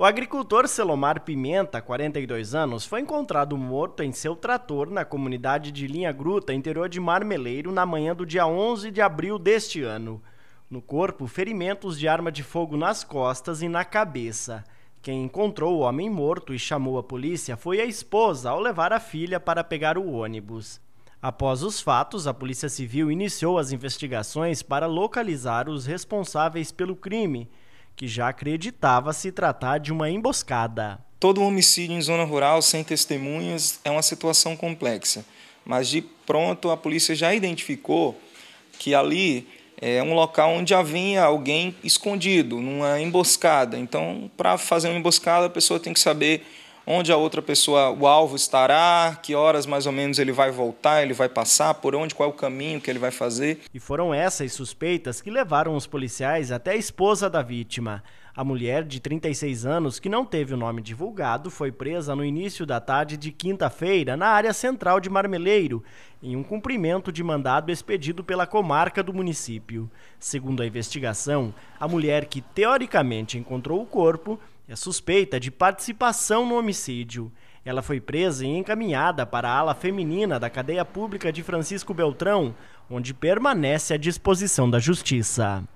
O agricultor Selomar Pimenta, 42 anos, foi encontrado morto em seu trator na comunidade de Linha Gruta, interior de Marmeleiro, na manhã do dia 11 de abril deste ano. No corpo, ferimentos de arma de fogo nas costas e na cabeça. Quem encontrou o homem morto e chamou a polícia foi a esposa ao levar a filha para pegar o ônibus. Após os fatos, a Polícia Civil iniciou as investigações para localizar os responsáveis pelo crime que já acreditava se tratar de uma emboscada. Todo homicídio em zona rural sem testemunhas é uma situação complexa, mas de pronto a polícia já identificou que ali é um local onde havia alguém escondido, numa emboscada. Então, para fazer uma emboscada, a pessoa tem que saber onde a outra pessoa, o alvo estará, que horas mais ou menos ele vai voltar, ele vai passar, por onde, qual é o caminho que ele vai fazer. E foram essas suspeitas que levaram os policiais até a esposa da vítima. A mulher de 36 anos, que não teve o nome divulgado, foi presa no início da tarde de quinta-feira na área central de Marmeleiro, em um cumprimento de mandado expedido pela comarca do município. Segundo a investigação, a mulher que teoricamente encontrou o corpo é suspeita de participação no homicídio. Ela foi presa e encaminhada para a ala feminina da cadeia pública de Francisco Beltrão, onde permanece à disposição da justiça.